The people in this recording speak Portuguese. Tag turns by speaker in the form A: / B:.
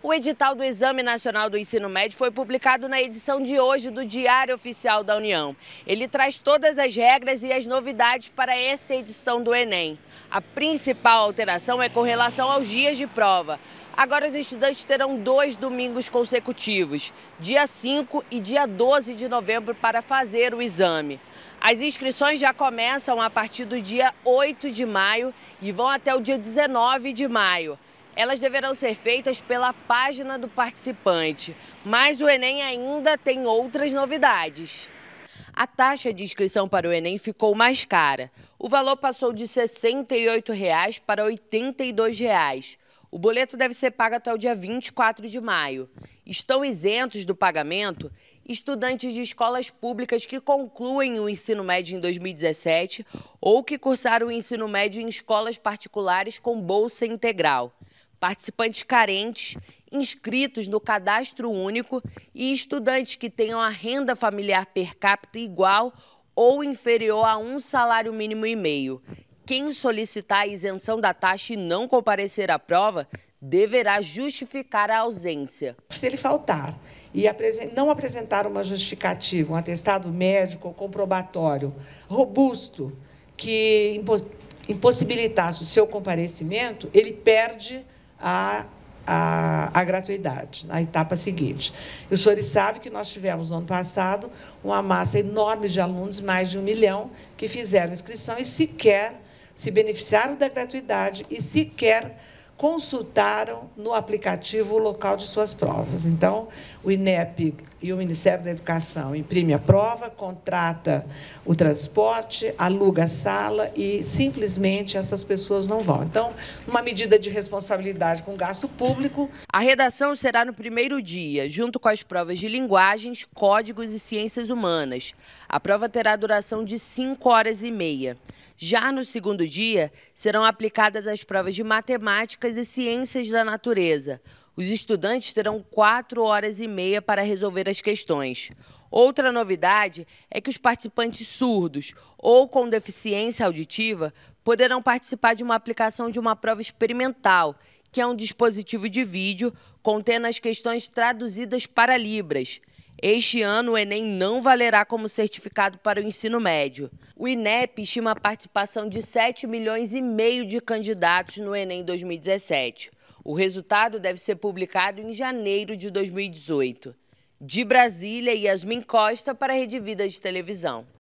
A: O edital do Exame Nacional do Ensino Médio foi publicado na edição de hoje do Diário Oficial da União. Ele traz todas as regras e as novidades para esta edição do Enem. A principal alteração é com relação aos dias de prova. Agora os estudantes terão dois domingos consecutivos, dia 5 e dia 12 de novembro, para fazer o exame. As inscrições já começam a partir do dia 8 de maio e vão até o dia 19 de maio elas deverão ser feitas pela página do participante, mas o Enem ainda tem outras novidades. A taxa de inscrição para o Enem ficou mais cara. O valor passou de R$ 68,00 para R$ 82,00. O boleto deve ser pago até o dia 24 de maio. Estão isentos do pagamento estudantes de escolas públicas que concluem o ensino médio em 2017 ou que cursaram o ensino médio em escolas particulares com bolsa integral participantes carentes, inscritos no cadastro único e estudantes que tenham a renda familiar per capita igual ou inferior a um salário mínimo e meio. Quem solicitar a isenção da taxa e não comparecer à prova deverá justificar a ausência. Se
B: ele faltar e não apresentar uma justificativa, um atestado médico ou comprobatório robusto que impossibilitasse o seu comparecimento, ele perde a a, a, gratuidade, na etapa seguinte. E os senhores sabem que nós tivemos no ano passado uma massa enorme de alunos, mais de um milhão, que fizeram inscrição e sequer se beneficiaram da gratuidade e sequer consultaram no aplicativo o local de suas provas. Então, o INEP e o Ministério da Educação imprime a prova, contrata o transporte, aluga a sala e simplesmente
A: essas pessoas não vão. Então, uma medida de responsabilidade com gasto público. A redação será no primeiro dia, junto com as provas de linguagens, códigos e ciências humanas. A prova terá duração de 5 horas e meia. Já no segundo dia, serão aplicadas as provas de matemáticas e ciências da natureza. Os estudantes terão quatro horas e meia para resolver as questões. Outra novidade é que os participantes surdos ou com deficiência auditiva poderão participar de uma aplicação de uma prova experimental, que é um dispositivo de vídeo contendo as questões traduzidas para Libras. Este ano, o Enem não valerá como certificado para o ensino médio. O INEP estima a participação de 7 milhões e meio de candidatos no Enem 2017. O resultado deve ser publicado em janeiro de 2018. De Brasília, Yasmin Costa para a Rede Vida de Televisão.